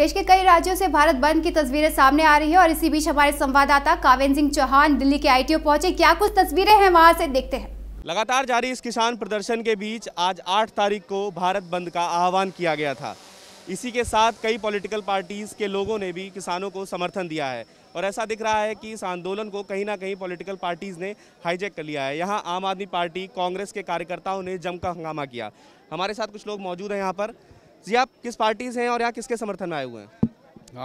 देश के कई राज्यों से भारत बंद की तस्वीरें सामने आ रही है और इसी बीच हमारे संवाददाता कावेन सिंह चौहान दिल्ली के आई पहुंचे क्या कुछ तस्वीरें हैं वहां से देखते हैं लगातार जारी इस किसान प्रदर्शन के बीच आज 8 तारीख को भारत बंद का आह्वान किया गया था इसी के साथ कई पॉलिटिकल पार्टीज़ के लोगों ने भी किसानों को समर्थन दिया है और ऐसा दिख रहा है कि इस आंदोलन को कहीं ना कहीं पॉलिटिकल पार्टीज़ ने हाईजेक कर लिया है यहाँ आम आदमी पार्टी कांग्रेस के कार्यकर्ताओं ने जमकर हंगामा किया हमारे साथ कुछ लोग मौजूद हैं यहाँ पर जी आप किस पार्टी से हैं और यहाँ किसके समर्थन में आए हुए हैं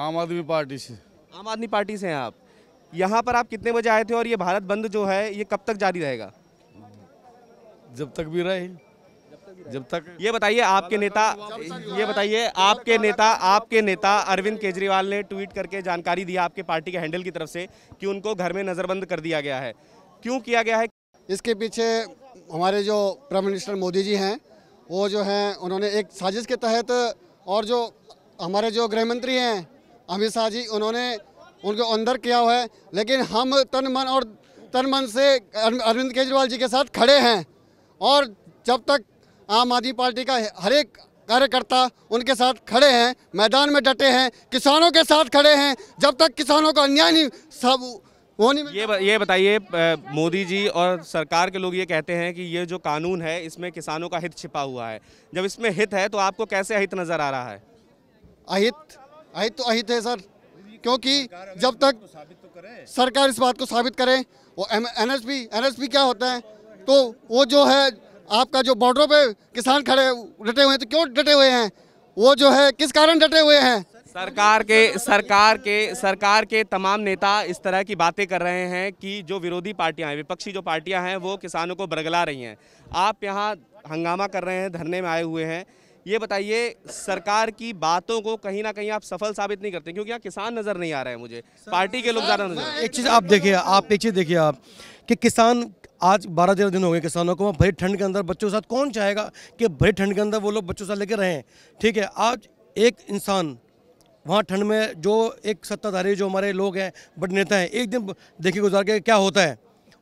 आम आदमी पार्टी से आम आदमी पार्टी से हैं आप यहाँ पर आप कितने बजे आए थे और ये भारत बंद जो है ये कब तक जारी रहेगा जब तक भी रहे जब तक ये बताइए आपके नेता ये बताइए आपके नेता आपके नेता अरविंद केजरीवाल ने ट्वीट करके जानकारी दी आपके पार्टी के हैंडल की तरफ से कि उनको घर में नज़रबंद कर दिया गया है क्यों किया गया है इसके पीछे हमारे जो प्राइम मिनिस्टर मोदी जी हैं वो जो हैं उन्होंने एक साजिश के तहत और जो हमारे जो गृह मंत्री हैं अमित शाह जी उन्होंने उनको अंदर किया हुआ है लेकिन हम तन मन और तन मन से अरविंद केजरीवाल जी के साथ खड़े हैं और जब तक आम आदमी पार्टी का हर एक कार्यकर्ता उनके साथ खड़े हैं मैदान में डटे हैं किसानों के साथ खड़े हैं जब तक किसानों का अन्याय नहीं सब वो नहीं ये ये बताइए मोदी जी और सरकार के लोग ये कहते हैं कि ये जो कानून है इसमें किसानों का हित छिपा हुआ है जब इसमें हित है तो आपको कैसे अहित नज़र आ रहा है अहित अहित तो अहित है सर क्योंकि जब तक सरकार इस बात को साबित करे वो N S P N S P क्या होता है तो वो जो है आपका जो बॉर्डरों पे किसान खड़े डटे हुए हैं तो क्यों डटे हुए हैं वो जो है किस कारण डटे हुए हैं सरकार के सरकार के सरकार के तमाम नेता इस तरह की बातें कर रहे हैं कि जो विरोधी पार्टियां हैं विपक्षी जो पार्टियां हैं वो किसानों को बरगला रही हैं आप यहाँ हंगामा कर रहे हैं धरने में आए हुए हैं ये बताइए सरकार की बातों को कहीं ना कहीं आप सफल साबित नहीं करते क्योंकि यहाँ किसान नज़र नहीं आ रहे हैं मुझे पार्टी के लोग ज़्यादा नजर एक चीज़ आप देखिए आप एक चीज़ देखिए आप कि किसान आज बारह तेरह दिन हो गए किसानों को भरी ठंड के अंदर बच्चों के साथ कौन चाहेगा कि भरी ठंड के अंदर वो लोग बच्चों के साथ लेकर रहें ठीक है आज एक इंसान वहाँ ठंड में जो एक सत्ताधारी जो हमारे लोग हैं बड़े नेता हैं एक दिन देखे गुजार के क्या होता है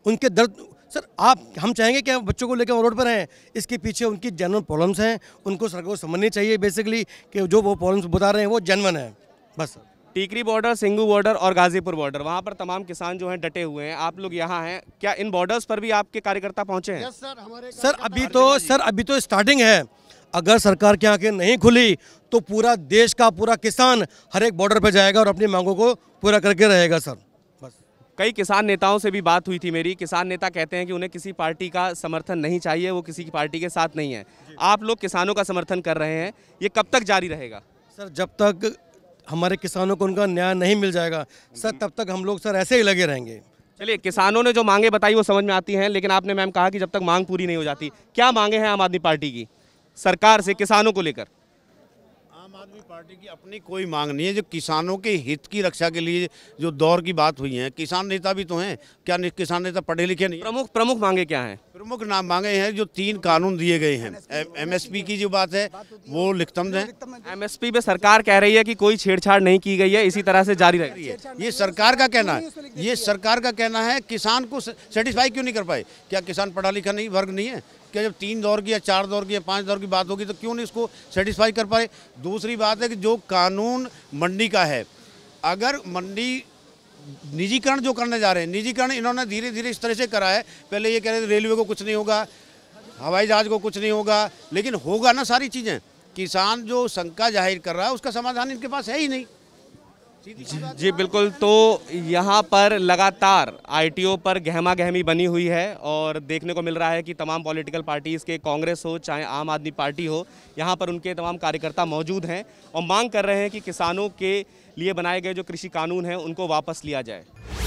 उनके दर्द सर आप हम चाहेंगे कि हम बच्चों को लेकर रोड पर हैं इसके पीछे उनकी जनवन प्रॉब्लम्स हैं उनको सरकार को समझनी चाहिए बेसिकली कि जो वो प्रॉब्लम्स बता रहे हैं वो जनवन है बस टीकरी बॉर्डर सिंगू बॉर्डर और गाजीपुर बॉर्डर वहाँ पर तमाम किसान जो हैं डटे हुए हैं आप लोग यहाँ हैं क्या इन बॉर्डर्स पर भी आपके कार्यकर्ता पहुँचे हैं सर तो, सर अभी तो सर अभी तो स्टार्टिंग है अगर सरकार की आंखें नहीं खुली तो पूरा देश का पूरा किसान हर एक बॉर्डर पर जाएगा और अपनी मांगों को पूरा करके रहेगा सर बस कई किसान नेताओं से भी बात हुई थी मेरी किसान नेता कहते हैं कि उन्हें किसी पार्टी का समर्थन नहीं चाहिए वो किसी की पार्टी के साथ नहीं है आप लोग किसानों का समर्थन कर रहे हैं ये कब तक जारी रहेगा सर जब तक हमारे किसानों को उनका न्याय नहीं मिल जाएगा सर तब तक हम लोग सर ऐसे ही लगे रहेंगे चलिए किसानों ने जो मांगे बताई वो समझ में आती हैं लेकिन आपने मैम कहा कि जब तक मांग पूरी नहीं हो जाती क्या मांगे हैं आम आदमी पार्टी की सरकार से किसानों को लेकर आम आदमी पार्टी की अपनी कोई मांग नहीं है जो किसानों के हित की रक्षा के लिए जो दौर की बात हुई है किसान नेता भी तो हैं क्या किसान नेता पढ़े लिखे नहीं प्रमुख प्रमुख मांगे क्या हैं प्रमुख नाम मांगे हैं जो तीन कानून दिए गए हैं एमएसपी की जो बात है वो लिखतम है एमएसपी पे सरकार कह रही है कि कोई छेड़छाड़ नहीं की गई है इसी तरह से जारी रही है ये सरकार का कहना है ये सरकार का कहना है किसान को सेटिस्फाई क्यों नहीं कर पाए क्या किसान पढ़ा लिखा नहीं वर्ग नहीं है क्या जब तीन दौर की या चार दौर की या पाँच दौर की बात होगी तो क्यों नहीं इसको सेटिस्फाई कर पाए दूसरी बात है कि जो कानून मंडी का है अगर मंडी निजीकरण जो करने जा रहे हैं निजीकरण इन्होंने धीरे धीरे इस तरह से करा है पहले ये कह रहे थे रेलवे को कुछ नहीं होगा हवाई जहाज को कुछ नहीं होगा लेकिन होगा ना सारी चीज़ें किसान जो शंका जाहिर कर रहा है उसका समाधान इनके पास है ही नहीं जी बिल्कुल तो यहाँ पर लगातार आईटीओ पर गहमा गहमी बनी हुई है और देखने को मिल रहा है कि तमाम पॉलिटिकल पार्टीज़ के कांग्रेस हो चाहे आम आदमी पार्टी हो यहाँ पर उनके तमाम कार्यकर्ता मौजूद हैं और मांग कर रहे हैं कि किसानों के लिए बनाए गए जो कृषि कानून हैं उनको वापस लिया जाए